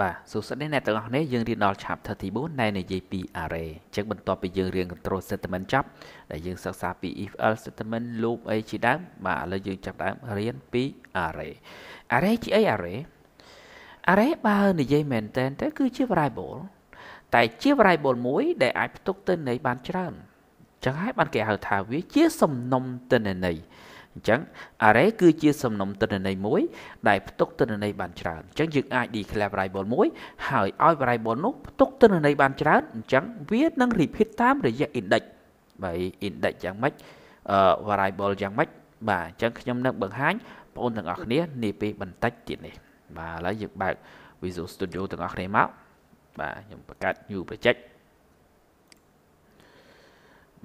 បាទសួស្តីអ្នកទាំងអស់គ្នាយើងរៀនដល់ chapter ទី4ដែលនិយាយពី array អញ្ចឹងបន្ទាប់ពីយើងរៀន control statement ចប់ដែលយើងសិក្សាពី if else statement loop អីជាដើមបាទឥឡូវយើងចាប់ដើមរៀនពី array array ជាអី array array បើនិយាយមែនតើគឺជា variable តែជា variable មួយ ដែលអាចផ្ទុកទិន្នន័យបានច្រើនអញ្ចឹងហើយបានគេហៅថាវា ជាសំណុំទិន្នន័យអញ្ចឹង array គឺជាសំណុំទិន្នន័យមួយដែលផ្ទុកទិន្នន័យបានច្រើនអញ្ចឹងយើងអាច declare variable មួយហើយឲ្យ variable នោះផ្ទុកទិន្នន័យបានច្រើនអញ្ចឹងវានឹង repeat តាមរយៈ index បាទ index យ៉ាងម៉េច variable យ៉ាងម៉េចបាទអញ្ចឹងខ្ញុំនឹងបង្ហាញបងប្អូនទាំងអស់គ្នានាពេលបន្តិចទៀតនេះ បាទឥឡូវយើងបើក Visual Studio ទាំងអស់គ្នាមកបាទខ្ញុំបង្កើត new project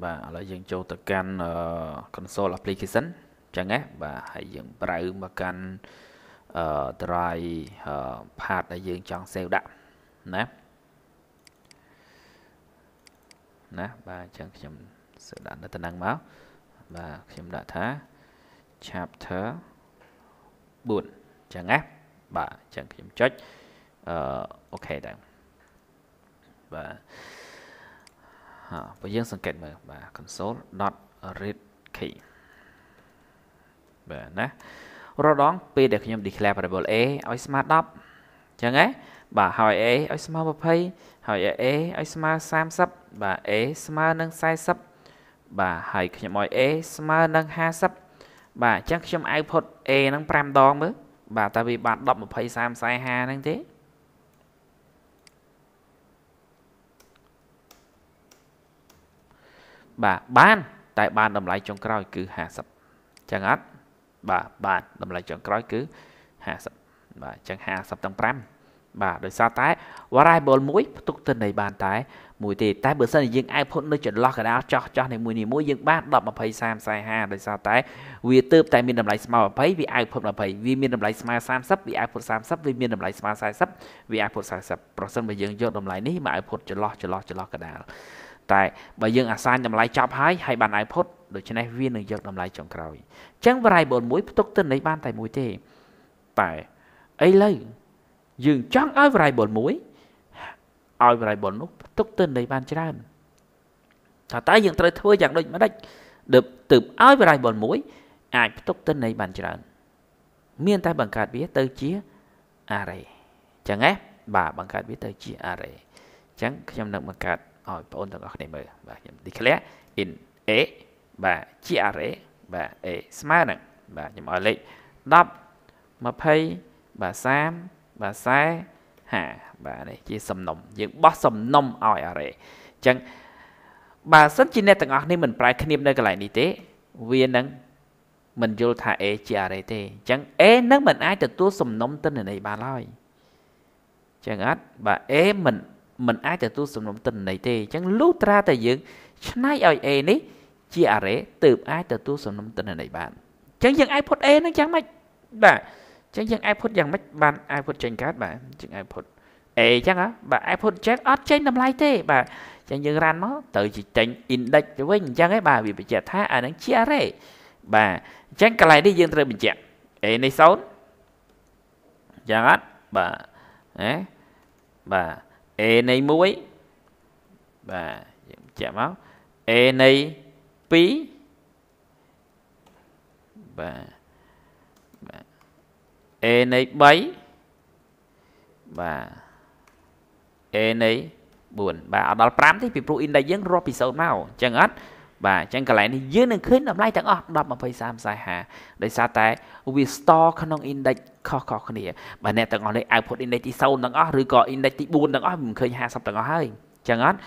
បាទឥឡូវយើងចូលទៅកាន់ console application ចឹងណាបាទហើយយើងប្រៅមកកាន់អឺ try part ដែលយើងចង់ save ដាក់ណាណាបាទអញ្ចឹងខ្ញុំសើដាក់នៅតំណឹងមកបាទខ្ញុំដាក់ថា chapter 4អញ្ចឹងណាបាទអញ្ចឹងខ្ញុំចុចអឺអូខេដែរបាទហ่าបើយើងសង្កេតមើលបាទ console.read key បាទណារាល់ដងពេលដែលខ្ញុំ declare variable a ឲ្យស្មើ10អញ្ចឹងហ៎បាទហើយ a ឲ្យស្មើ20ហើយ a ឲ្យស្មើ30បាទ a ស្មើនឹង40បាទហើយខ្ញុំឲ្យ a ស្មើនឹង50បាទអញ្ចឹងខ្ញុំ output a ហ្នឹង5ដង មើលបាទតើវាបាន10 20 30 40 50ហ្នឹងទេបាទបាន តែបានតម្លៃចុងក្រោយ គឺ50ចឹងអត់បាទបាទតម្លៃចុងក្រោយគឺ50បាទអញ្ចឹង50ទាំង5បាទដោយសារតែ variable មួយផ្ទុកទិន្នន័យបានតែមួយទេតែបើសិនជាយើងអាចផុតនៅចន្លោះកណ្ដាលចោះចោះនៃមួយនេះមួយយើងបាន10 20 30 40 50ដោយសារតែវាទៅតែមានតម្លៃស្មើ20វាអាចផុត20វាមានតម្លៃស្មើ30វាអាចផុត30វាមានតម្លៃស្មើ40វាអាចផុត40ប្រសិនបើយើងយកតម្លៃនេះមកឲ្យផុតចន្លោះចន្លោះចន្លោះកណ្ដាលតែបើយើងអាសាញតម្លៃចប់ហើយហើយបាន output ដូច្នេះវានឹងយកតម្លៃចុងក្រោយអញ្ចឹង variable មួយផ្ទុកទិន្នន័យបានតែមួយទេតែឥឡូវយើងចង់ឲ្យ variable មួយឲ្យ variable នោះផ្ទុកទិន្នន័យបានច្រើនថាតើយើងត្រូវធ្វើយ៉ាងដូចម្ដេចដើម្បីទើបឲ្យ variable មួយអាច ផ្ទុកទិន្នន័យបានច្រើន មានតែបង្កើតវាទៅជា array អញ្ចឹងហ៎បាទបង្កើតវាទៅជា array អញ្ចឹងខ្ញុំនឹងបង្កើតឲ្យបងប្អូនទាំងអស់គ្នាមើលបាទខ្ញុំ declare in a បាទ GRA បាទ a ស្មើនឹង បាទខ្ញុំឲ្យលេខ10 20បាទ30បាទ40 50បាទនេះជាសំណុំ យើងបោះសំណុំឲ្យ array អញ្ចឹងបើសិនជាអ្នកទាំងអស់នេះមិនប្រែគ្នានៅកន្លែងនេះទេ វានឹងមិនយល់ថា A ជា array ទេអញ្ចឹង A នឹងមិនអាចទទួលសំណុំទិន្នន័យបានឡើយអញ្ចឹងអត់បាទ A មិនមិនអាចទទួលសំណុំទិន្នន័យទេអញ្ចឹងលុះត្រាតែយើងឆ្នៃឲ្យ A នេះ ជាអរេទើបអាចទទួលសំណុំទិន្នន័យបានអញ្ចឹងយើងអាចផុត A ហ្នឹងយ៉ាងម៉េចបាទអញ្ចឹងយើងអាចផុតយ៉ាងម៉េចបានអាចផុតចេញកើតបាទអញ្ចឹងអាចផុត A អញ្ចឹងបាទអាចផុតចេញអត់ចេញតម្លៃទេបាទអញ្ចឹងយើងរ៉ាន់មកទៅជាចេញ index ទៅវិញអញ្ចឹងឯងបាទវាបញ្ជាក់ថាអាហ្នឹងជាអរេបាទអញ្ចឹងកន្លែងនេះយើងត្រូវបញ្ជាក់ A នេះ0យ៉ាងអត់បាទហ៎បាទ a នៃ1បាទយើងចាក់មក a នៃ2បាទបាទ a នៃ3បាទ a នៃ4បាទអត់ដល់5ទេពីព្រោះ index យើងរាប់ពី0មកអញ្ចឹងអត់បាទអញ្ចឹងកន្លែងនេះយើងនឹងឃើញតម្លៃទាំងអស់10 20 30 40ដោយសារតែវា store ក្នុង index ខុសៗគ្នាបើអ្នកទាំងអស់នេះ output index ទី0ទាំងអស់ឬក៏ index ទី4ទាំងអស់មិនឃើញ50ទាំងអស់ហើយអញ្ចឹងអត់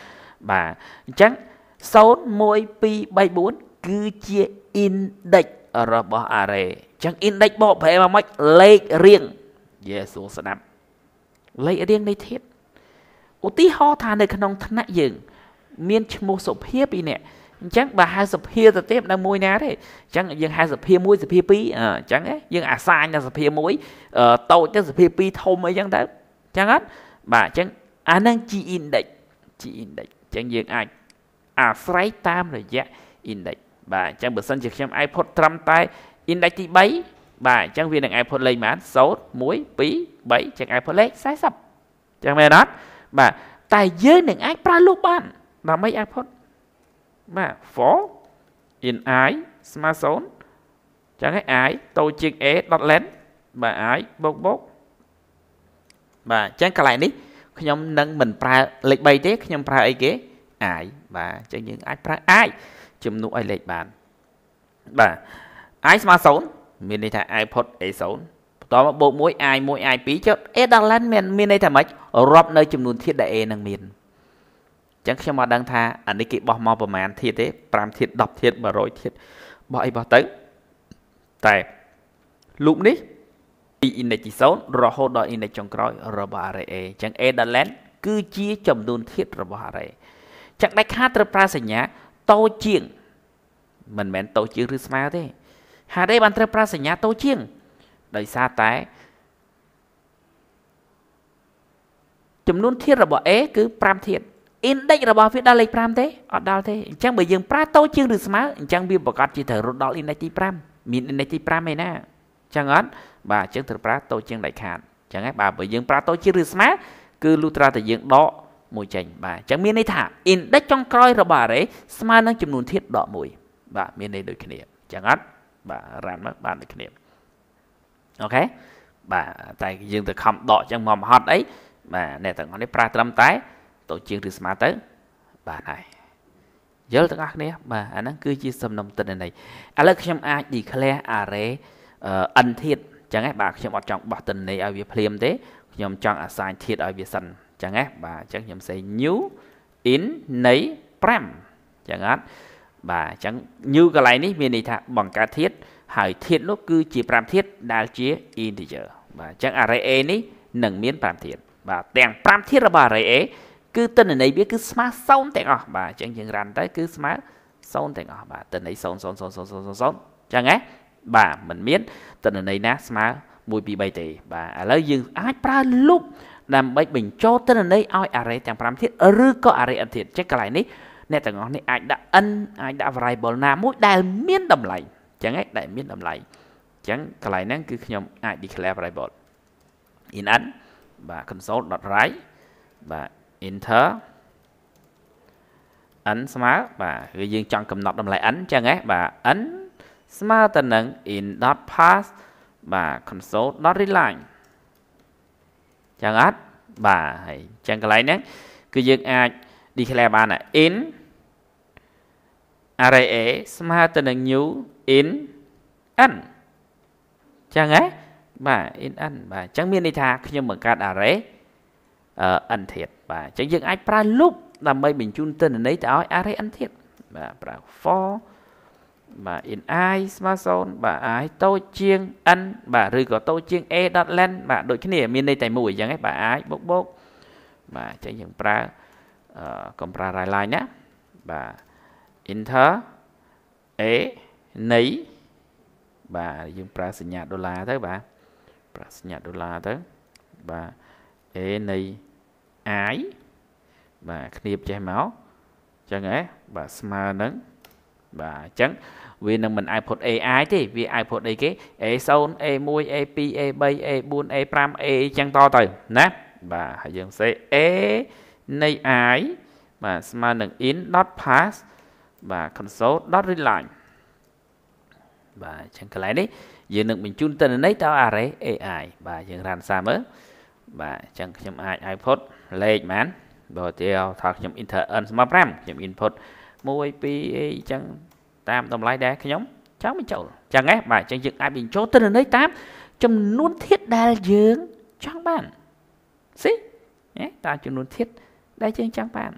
បាទអញ្ចឹង0 1 2 3 4គឺជា index របស់ array អញ្ចឹង index បកប្រែមកម៉េចលេខរៀងយេសួរស្ដាប់លេខរៀងនៃធាតុឧទាហរណ៍ថានៅក្នុង ថ្នាក់យើង មានឈ្មោះសុភាពីរនាក់អញ្ចឹងបើហៅសភាទៅទេមិនដឹងមួយណាទេអញ្ចឹងយើងហៅសភាមួយសភាពីរអញ្ចឹងយើងអាសាញដល់សភាមួយតូចទៅសភាពីរធំអីចឹងទៅអញ្ចឹងអត់បាទអញ្ចឹងអានឹង G index G index អញ្ចឹងយើងអាចអាស្រ័យតាមរយៈ index បាទអញ្ចឹងបើសិនជាខ្ញុំអាចផុតត្រឹមតែ index ទី3បាទអញ្ចឹងវានឹងអាចផុតលេខប៉ុន្មាន0 1 2 3អញ្ចឹងអាចផុតលេខ40អញ្ចឹងមែនអត់បាទតែយើងនឹងអាចប្រើលូបបានដើម្បីអាចផុតបាទ for in i ស្មើ0អញ្ចឹងឯ i តូចជាង a.len បាទ i បូកបូកបាទអញ្ចឹងកន្លែងនេះខ្ញុំនឹងមិនប្រើលេខ3ទេខ្ញុំប្រើអីគេ i បាទអញ្ចឹងយើងអាចប្រើ i ជំនួសឲ្យលេខបានបាទ i ស្មើ0មានន័យថា i ផុត a 0បន្តមកបូក1 i 1 i 2ចុះ a ដល់ len មានមានន័យថាម៉េចរាប់នៅចំនួនធាតុដែល a នឹងមានចឹងខ្ញុំមកដឹងថាអានេះគេបោះមកប្រមាណធាតទេ5ធាត10ធាត100ធាតបោះអីបោះទៅតែលូបនេះពី index ទី0រហូតដល់ index ចុងក្រោយរបស់ array A ចឹង A ដល់ len គឺជា ចំនួនធាតរបស់ array ចឹងដាច់ខាតត្រូវប្រើសញ្ញាតូចជាងមិនមែនតូចជាងឬស្មើទេ array បានត្រូវប្រើសញ្ញាតូចជាងដោយសារតែចំនួនធាតរបស់ A គឺ5ធាតុ index របស់វាដល់លេខ5ទេអត់ដល់ទេអញ្ចឹងបើយើងប្រើតូចជាងឬស្មើអញ្ចឹងវាប្រកាសជាត្រូវរត់ដល់ index ទី5មាន index ទី5ឯណាអញ្ចឹងអត់បាទអញ្ចឹងត្រូវប្រើតូចជាងដាច់ខាតអញ្ចឹងឯងបាទបើយើងប្រើតូចជាងឬស្មើគឺលុះត្រាតែយើងដកមួយចេញ បាទអញ្ចឹងមានន័យថា index ចុងក្រោយរបស់ array ស្មើនឹងចំនួនធាតុដកមួយបាទមានន័យដូចគ្នាអញ្ចឹងអត់បាទរ៉ានមកបានដូចគ្នាអូខេបាទតែយើងទៅខំដកអញ្ចឹងមកមហត់អីបាទអ្នកទាំងអស់នេះប្រើត្រឹមតែតូចជាងឬស្មើទៅបាទហើយយល់ទាំងអស់គ្នាបាទអាហ្នឹងគឺជាសំណុំទិន្នន័យឥឡូវខ្ញុំអាច declare array n ធាតអញ្ចឹងហ៎បាទខ្ញុំអត់ចង់បោះទិន្នន័យឲ្យវាភ្លាម ទេខ្ញុំចង់ assign ធាតឲ្យវាសិនអញ្ចឹងហ៎បាទអញ្ចឹងខ្ញុំសេ new in នៃ5អញ្ចឹងអត់បាទអញ្ចឹង new កន្លែងនេះមានន័យថាបង្កើតធាត ហើយធាត នោះ គឺជា5ធាតដែលជា integer បាទអញ្ចឹង array A នេះនឹងមាន5ធាត បាទទាំង5ធាតរបស់ array A គឺទិន្នន័យវាគឺស្មើ0ទាំងអស់បាទអញ្ចឹងយើងរ៉ាន់ទៅគឺស្មើ0ទាំងអស់បាទទិន្នន័យ0 0 0 0 0 0អញ្ចឹងហ៎បាទมันមានទិន្នន័យណាស្មើ1 2 3ទេ បាទឥឡូវយើងអាចប្រើ loop ដើម្បីបញ្ចូលទិន្នន័យឲ្យ array ទាំង5ធាតុឬក៏ array n ធាតុចេះកន្លែងនេះអ្នកទាំងអស់នេះអាចដាក់ n អាចដាក់ variable ណាមួយដែលមានតម្លៃអញ្ចឹងឯងដែលមានតម្លៃអញ្ចឹងកន្លែងហ្នឹងគឺខ្ញុំ អាច declare variable in n បាទ console.write បាទ enter n ស្មើបាទគឺយើងចង់កំណត់តម្លៃ n ចឹងហ៎បាទ n ស្មើទៅនឹង in.pass បាទ console.readline ចឹងអត់បាទហើយចឹងកន្លែងហ្នឹងគឺយើងអាច declare បាន in array a ស្មើទៅនឹង new in n ចឹងហ៎បាទ in n បាទអញ្ចឹងមានន័យថា ខ្ញុំបង្កើត array n ទៀតបាទអញ្ចឹងយើងអាចប្រើ loop ដើម្បីបញ្ជូនទិន្នន័យទៅឲ្យ array n ទៀតបាទប្រើ for បាទ in i ស្មើ0បាទ i តូចជាង n បាទឬក៏តូចជាង a.len បាទដូចគ្នាមានន័យតែមួយអញ្ចឹងឯងបាទ i បូកបូកបាទអញ្ចឹងយើងប្រើកំប្រើ right line ណាបាទ enter a នៃបាទយើងប្រើសញ្ញាដុល្លារទៅបាទប្រើសញ្ញាដុល្លារទៅបាទ a នៃ a អាយបាទគ្នាបចេះមកអញ្ចឹងហ៎បាទស្មើនឹងបាទអញ្ចឹងវានឹងមិនអាចផុត AI ទេវាអាចផុតអីគេ A0 A1 A2 A3 A4 A5 A អញ្ចឹងតទៅណាបាទហើយយើងសេ A នៃ i បាទស្មើនឹង in.pass បាទ console.readline បាទអញ្ចឹងកន្លែងនេះយើងនឹងបញ្ជូនទិន្នន័យទៅ array AI បាទយើងរ៉ាន់សាមើបាទអញ្ចឹងខ្ញុំអាច output លេខបានបើទៅថាខ្ញុំ enter n ស្មើ5ខ្ញុំ input 1 2អីចឹងតាមតម្លៃដែលខ្ញុំចង់បញ្ចូលចឹងហ៎បាទចឹងយើងអាចបញ្ចូលទិន្នន័យតាម ចំនួនធាតដែលយើងចង់បានស៊ីតាមចំនួនធាតដែលយើងចង់បាន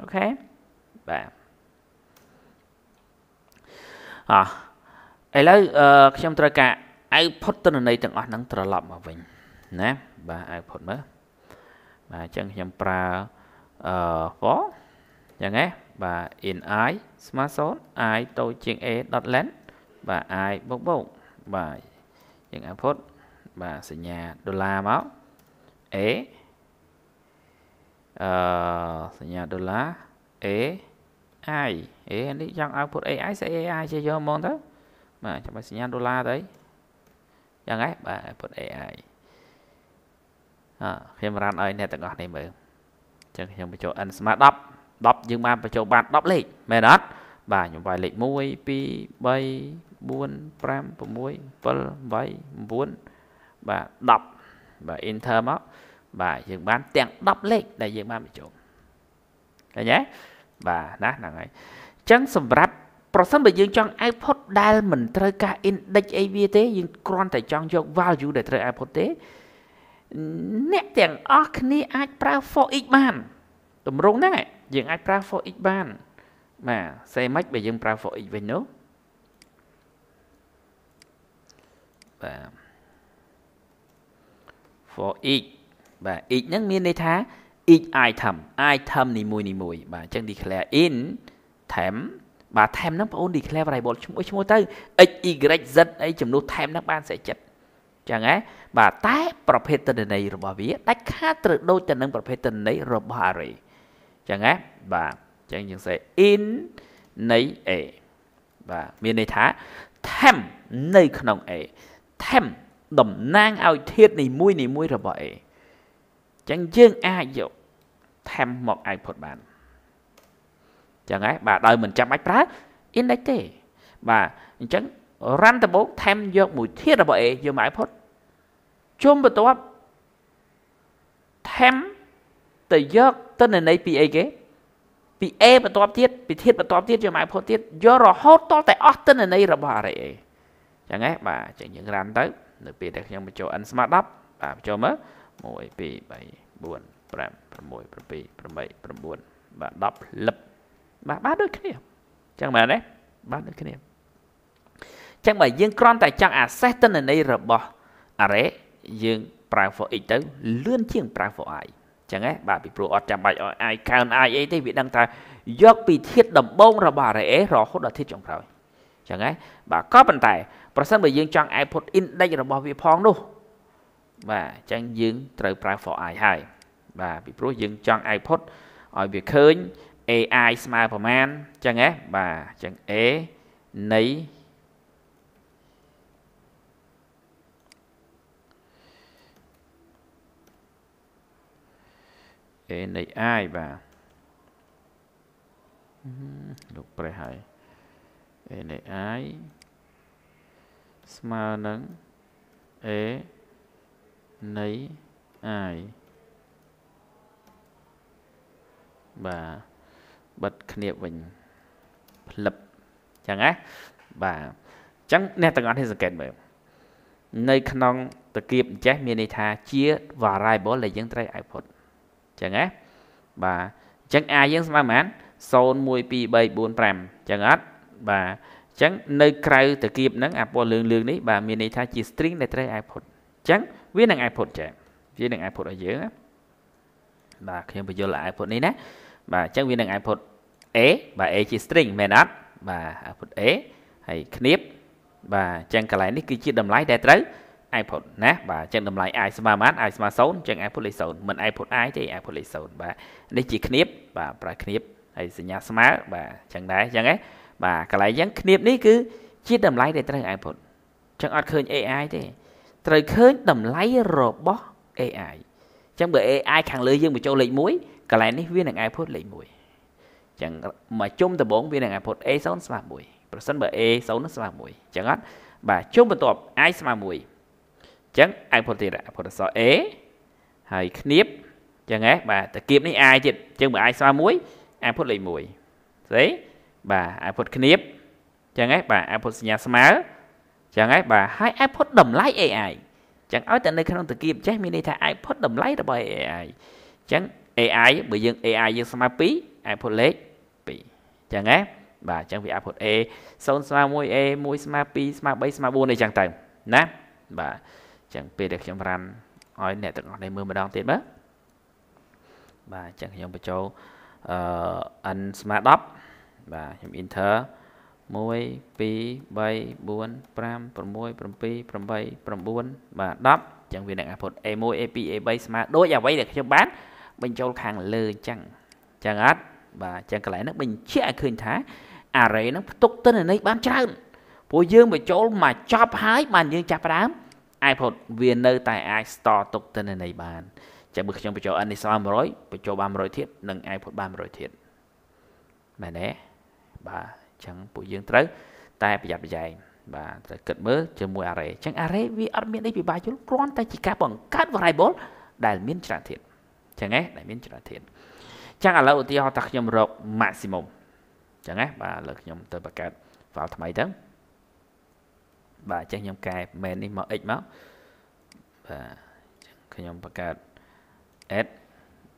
អូខេបាទអោះឥឡូវខ្ញុំត្រូវការ output ទិន្នន័យទាំងអស់ហ្នឹងត្រឡប់មកវិញណាបាទ output មើលបាទអញ្ចឹងខ្ញុំប្រើអឺ for អញ្ចឹងហ៎បាទ in i ស្មើសូន្យ i តូចជាង a.len បាទ i បូកបូកបាទយើង output បាទសញ្ញាដុល្លារមក a អឺសញ្ញាដុល្លារ a i a នេះចង់ output ai ស្អី ai ជាយកហ្មងទៅបាទចាំបាច់សញ្ញាដុល្លារទៅយ៉ាងហ៎បាទ output ai ខ្ញុំរ៉ាន់ឲ្យអ្នកទាំងអស់នេះមើលចឹងខ្ញុំបញ្ចូល n ស្មើ10 10យើងបានបញ្ចូលបាន10លេខមែនអត់បាទខ្ញុំវាយលេខ1 2 3 4 5 6 7 8 9បាទ10បាទ enter មកបាទយើងបានទាំង10លេខដែលយើងបានបញ្ចូលឃើញទេបាទណាហ្នឹងហើយអញ្ចឹងសម្រាប់ប្រសិនបើយើងចង់ output ដែលមិនត្រូវការ index អីវាទេយើងគ្រាន់តែចង់យក value ដែលត្រូវ output ទេអ្នកទាំងអស់គ្នាអាចប្រើ for each បានតម្រងហ្នឹងយើងអាចប្រើ for each បាន បាទសេមិនបើយើងប្រើ for each វិញនោះបាទ for each បាទ each ហ្នឹងមានន័យថា each item item នីមួយនីមួយ បាទអញ្ចឹង declare in time បាទ time ហ្នឹងបងអូន declare variable ឈ្មោះឈ្មោះទៅ x y z អីចំនួន time ហ្នឹងបានសេចចិត្តចឹងហ៎បាទតែប្រភេទតន័យរបស់វាដាច់ខាតត្រូវដូចទៅនឹងប្រភេទតន័យរបស់អរិយចឹងហ៎បាទចឹងយើងសេ in នៃ A បាទមានន័យថា them នៅក្នុង A them តំណាងឲ្យធាតុនីមួយនីមួយរបស់ A ចឹងយើងអាចយក them មក output បានចឹងហ៎បាទដោយមិនចាំបាច់ប្រើ index ទេ បាទអញ្ចឹង run ដំបូង them យក មួយធាតុរបស់ A យកមក output ជុំបន្ទាប់ថែមទៅយកទិន្នន័យពីអីគេពី A បន្ទាប់ទៀតពីធាតបន្ទាប់ទៀតជាម៉ែផុតទៀតយករហូតតតែ អស់ទិន្នន័យរបស់អរិយអីចឹងហ៎បាទចឹងយើងរ៉ាន់ទៅនៅពេលដែលខ្ញុំបញ្ចូល n ស្មើ10បាទបញ្ចូលមើល1 2 3 4 5 6 7 8 9បាទ10លឹបបាទបាទដូចគ្នាចឹងមែនទេបាទដូចគ្នាចឹងបើយើងគ្រាន់តែចង់អាសេសទិន្នន័យរបស់អរិយយើងប្រើ for x ទៅលឿនជាងប្រើ for i ចឹងហ៎បាទពីព្រោះអត់ចាំបាច់ឲ្យ i count i អីទេវាដឹងថាយកពីធាតដំបូងរបស់ array A រហូតដល់ធាតចុងក្រោយចឹងហ៎បាទក៏ប៉ុន្តែ ប្រសិនបើយើងចង់ output index របស់វាផងនោះបាទអញ្ចឹងយើងត្រូវប្រើ for i ហើយបាទពីព្រោះយើងចង់ output ឲ្យវាឃើញ AI ស្មើប្រមាណអញ្ចឹងហ៎បាទអញ្ចឹង A នៃ A នៃ i បាទលោកប្រេះហើយ A នៃ i ស្មើនឹង A នៃ i បាទបិទគ្នាវិញផ្លឹបចឹងណាបាទចឹងអ្នកទាំងអស់នេះសង្កេតមើលនៅក្នុងតាគៀបអញ្ចេះមានន័យថាជា variable ដែលយើងត្រូវ output ចឹងណាបាទចឹង i យើងស្មើប៉ុន្មាន01234អញ្ចឹងអត់បាទអញ្ចឹងនៅក្រៅតាគៀបហ្នឹងអាពណ៌លឿងលឿងនេះបាទមានន័យថាជា string ដែលត្រូវ output អញ្ចឹងវានឹង output ចា៎វានឹង output ឲ្យយើងណាបាទខ្ញុំបញ្យល់ output នេះណាបាទអញ្ចឹងវានឹង output A បាទ A ជា string មែនអត់បាទ output A ហើយគ្នាបបាទអញ្ចឹងកន្លែងនេះគឺជាតម្លៃដែលត្រូវ iPod ណាបាទអញ្ចឹងតម្លៃ i ស្មើប៉ុន្មាន i ស្មើ0អញ្ចឹង iPod លេខ0មិន iPod i ទេ iPod លេខ0បាទនេះជា knip បាទប្រើ knip ហើយសញ្ញាស្មើបាទអញ្ចឹងដែរអញ្ចឹងហ៎បាទកន្លែងអញ្ចឹង knip នេះគឺជាតម្លៃដែលត្រូវ iPod អញ្ចឹងអត់ឃើញ AI ទេត្រូវឃើញតម្លៃរបស់ AI អញ្ចឹងបើ AI ខាងលើយើងបញ្ចូលលេខ1កន្លែងនេះវានឹង iPod លេខ1អញ្ចឹងមកជុំដំបងវានឹង iPod A0 ស្មើ1ប្រសិនបើ A0 នោះស្មើ1អញ្ចឹងអត់បាទជុំបន្ទាប់ i ស្មើ1ចឹងអនុផលទៀតអនុផលអក្សរ A ហើយ knib ចឹងហ៎បាទតាគៀបនេះ i ទៀតចឹងបើ i ស្មើ1អនុផលលេខ1ស្អីបាទអនុផល knib ចឹងហ៎បាទអនុផលសញ្ញាស្មើចឹងហ៎បាទហើយអនុផលតម្លៃ AI ចឹងឲ្យតែនៅក្នុងតាគៀបចេះមានន័យថាអនុផលតម្លៃរបស់ AI ចឹង AI បើយើង AI យើងស្មើ2អនុផលលេខ2ចឹងហ៎បាទអញ្ចឹងវាអាប់ផុត A 0ស្មើ 1A 1ស្មើ2ស្មើ3ស្មើ4អីចឹងទៅណាបាទចឹងពេលដែលខ្ញុំរ៉ាន់ឲ្យអ្នកទាំងអស់នេះមើលម្ដងទៀតបាទបាទចឹងខ្ញុំបញ្ចូលអឺ n ស្មើ10បាទខ្ញុំ enter 1 2 3 4 5 6 7 8 9បាទ10អញ្ចឹងវានឹងអាផុត A1 A2 A3 ស្មើដូចអ្វីដែលខ្ញុំបានបញ្ចូលខាងលើអញ្ចឹងអញ្ចឹងអត់បាទអញ្ចឹងកន្លែងហ្នឹងបញ្ជាក់ឲ្យឃើញថា array ហ្នឹងផ្ទុកទិន្នន័យបានច្រើនព្រោះយើងបញ្ចូលមកចប់ហើយបានយើងចាប់ផ្ដើម iPod វានៅតែអាច store ទុកទិន្នន័យបានចាំបើខ្ញុំបញ្ចូល N នេះស្មើ100បញ្ចូលបាន100ទៀតនិង iPod បាន100ទៀតមែនទេបាទអញ្ចឹងពួកយើងត្រូវ តែប្រយ័ត្នប្រយែងបាទត្រូវគិតមើលជាមួយ array អញ្ចឹង array វាអត់មានអីពិបាកយល់គ្រាន់តែជាការបង្កើត variable ដែលមាន ច្រើនទៀតអញ្ចឹងឯងដែលមានច្រើនទៀតអញ្ចឹងឥឡូវឧទាហរណ៍ថាខ្ញុំរក maximum អញ្ចឹងណាបាទឥឡូវខ្ញុំទៅបង្កើត file ថ្មីទៅបាទចេះខ្ញុំកែមែននេះមក x មកបាទខ្ញុំបង្កើត add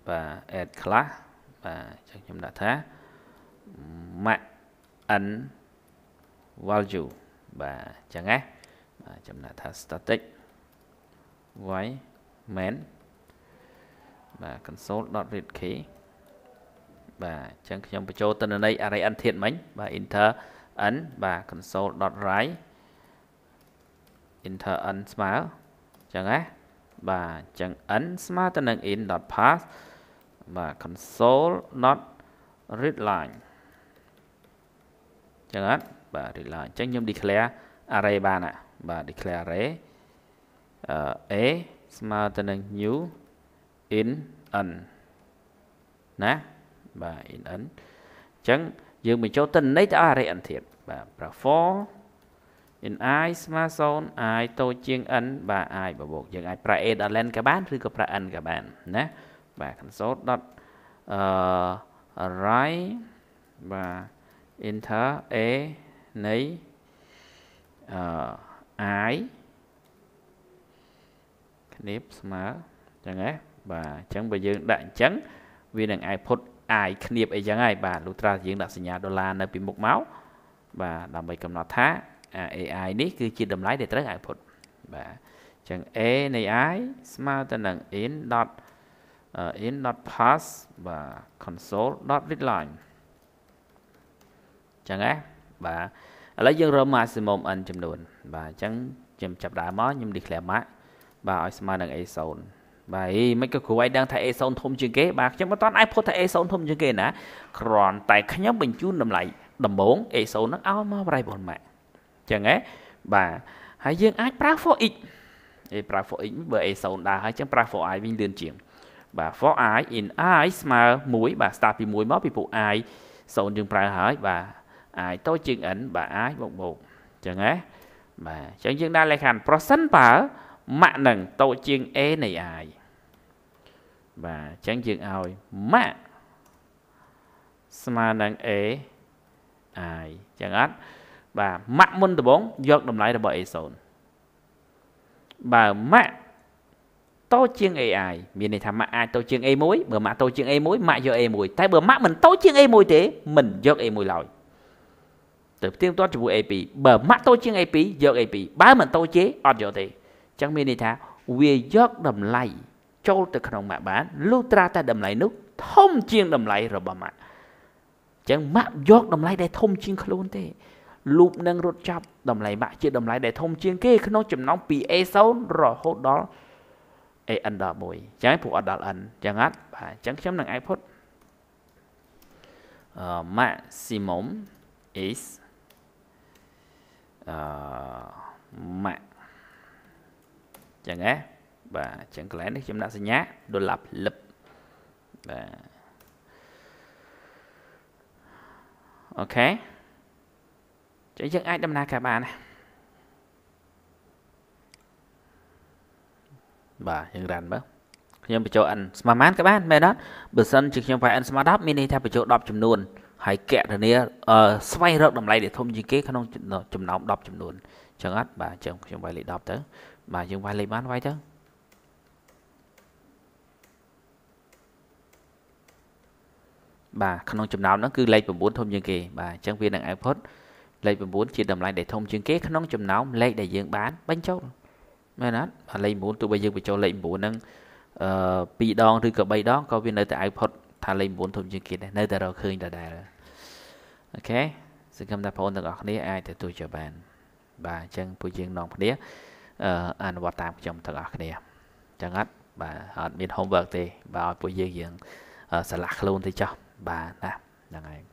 បាទ add class បាទអញ្ចឹងខ្ញុំដាក់ថា max n value បាទអញ្ចឹងណាបាទចំណាក់ថា static y main បាទ console.read key បាទអញ្ចឹងខ្ញុំបញ្ចូលទិន្នន័យ array n ធាតមិញបាទ enter n បាទ console.write enter n ស្មើអញ្ចឹងណាបាទអញ្ចឹង n ស្មើទៅនឹង in.pass បាទ console not read line អញ្ចឹងអត់បាទ read line អញ្ចឹងខ្ញុំ declare array បានណាបាទ declare array អឺ a ស្មើទៅនឹង new in n ណាបាទ in n អញ្ចឹងយើងបញ្ចូលទិន្នន័យទៅ array n ទៀតបាទ for in i ស្មើ0 i តូចជាង n បាទ i បវកយើងអាចប្រើ a ដល់ len ក៏បានឬក៏ប្រើ n ក៏បានណាបាទ console. អឺ right បាទ enter a នៃអឺ i គ្នាស្មើអញ្ចឹងហ៎បាទអញ្ចឹងបើយើង ដាក់អញ្ចឹងវានឹង output i គ្នាបអីចឹងហើយបាទលុះត្រាយើងដាក់សញ្ញាដុល្លារនៅ ពីមុខមកបាទដើម្បីកំណត់ថា AI នេះគឺជាតម្លៃដែលត្រូវ output បាទអញ្ចឹង A នៃ AI ស្មើទៅនឹង in. in. pass បាទ console. readline អញ្ចឹងណាបាទឥឡូវយើងរក maximum n ចំនួន បាទអញ្ចឹងខ្ញុំចាប់ដើមមកខ្ញុំ declare max បាទឲ្យស្មើនឹង A0 បាទអីមិនក៏គ្រូឯងដឹងថា A0 ធំជាងគេបាទខ្ញុំមិនតន់ឯងផុសថា A0 ធំជាងគេណាគ្រាន់តែខ្ញុំបញ្ជូនតម្លៃដំបង A0 ហ្នឹងឲ្យមកប្រៃបុនម៉ាក់ចឹងហ៎បាទហើយយើង អាច ប្រើ for x អេប្រើ for x បើ a 0ដែរហើយចឹងប្រើ for i វិញលឿនជាងបាទ for i in i ស្មើ1បាទ start ពី1មកពីពួក i 0យើងប្រើហើយបាទ i តូចជាង n បាទ i បូកបូកចឹងហ៎បាទអញ្ចឹងយើងដាក់លក្ខខណ្ឌប្រសិនបើម៉ាក់នឹងតូចជាង a នៃ i បាទអញ្ចឹងយើងឲ្យម៉ាក់ស្មើនឹង a i ចឹងអត់បាទម៉ាក់មុនដំបងយកតម្លៃ របស់ A0 បើម៉ាក់តូចជាង AI មានន័យថាម៉ាក់អាចតូចជាង A1 បើម៉ាក់តូចជាង A1 ម៉ាក់យក A1 តែបើម៉ាក់មិនតូចជាង A1 ទេមិនយក A1 ឡើយទៅផ្ទៀងផ្ទាត់ជាមួយ A2 បើម៉ាក់តូចជាង A2 យក A2 បើមិនតូចទេអត់យកទេអញ្ចឹងមានន័យថាវាយកតម្លៃចូលទៅក្នុងម៉ាក់បានលុះត្រាតែតម្លៃនោះធំជាងតម្លៃរបស់ម៉ាក់អញ្ចឹងម៉ាក់យកតម្លៃដែលធំជាង ខ្លួនទេលូបនឹងរត់ចាប់តម្លៃបាក់ជាតម្លៃដែលធំជាងគេក្នុងចំណោមពី A0 រហូតដល់ AN ដល់1អញ្ចឹងពួកអត់ដល់ N អញ្ចឹងអត់បាទអញ្ចឹងខ្ញុំនឹង output uh, maximum is uh, max អញ្ចឹងហ៎បាទអញ្ចឹងកន្លែងនេះខ្ញុំដាក់សញ្ញាដុល្លារលឹបបាទអូខេចឹងយើងអាចដំណើរការបានណាបាទយើងរ៉ាន់បើខ្ញុំបញ្ចូល n ស្មើបានក៏បានមែនអត់បើសិនជាខ្ញុំប្រើ n ស្មើ10មានន័យថាបញ្ចូល10ចំនួនហើយកណនីស្វែងរកតម្លៃដែលធំជាងគេក្នុងចំណោម10ចំនួនអញ្ចឹងអត់បាទអញ្ចឹងខ្ញុំវាយលេខ10ទៅបាទយើងវាយលេខបានវាយទៅបាទក្នុងចំណោមហ្នឹងគឺលេខ9ធំជាងគេបាទអញ្ចឹងវានឹង output លេខ9ជាតម្លៃដែលធំជាងគេក្នុងចំណោមលេខដែលយើងបានបញ្ចូលមែនអត់អាលេខ9ទោះបីយើងបញ្ចូលលេខ9ហ្នឹងអឺ2ដងឬក៏3ដងក៏វានៅតែអាចផុតថាលេខ9ធំជាងគេដែរនៅតែរកឃើញដដែលអូខេសង្ឃឹមថាបងប្អូនទាំងអស់គ្នាអាចទទួលយកបាន បាទអញ្ចឹងពួកយើងនាំគ្នាអឺអនុវត្តតាមខ្ញុំទាំងអស់គ្នាចឹងអត់បាទអត់មាន homework ទេបាទឲ្យពួកយើងយើងស្រឡះខ្លួនទៅចោះបាទណាហ្នឹងហើយ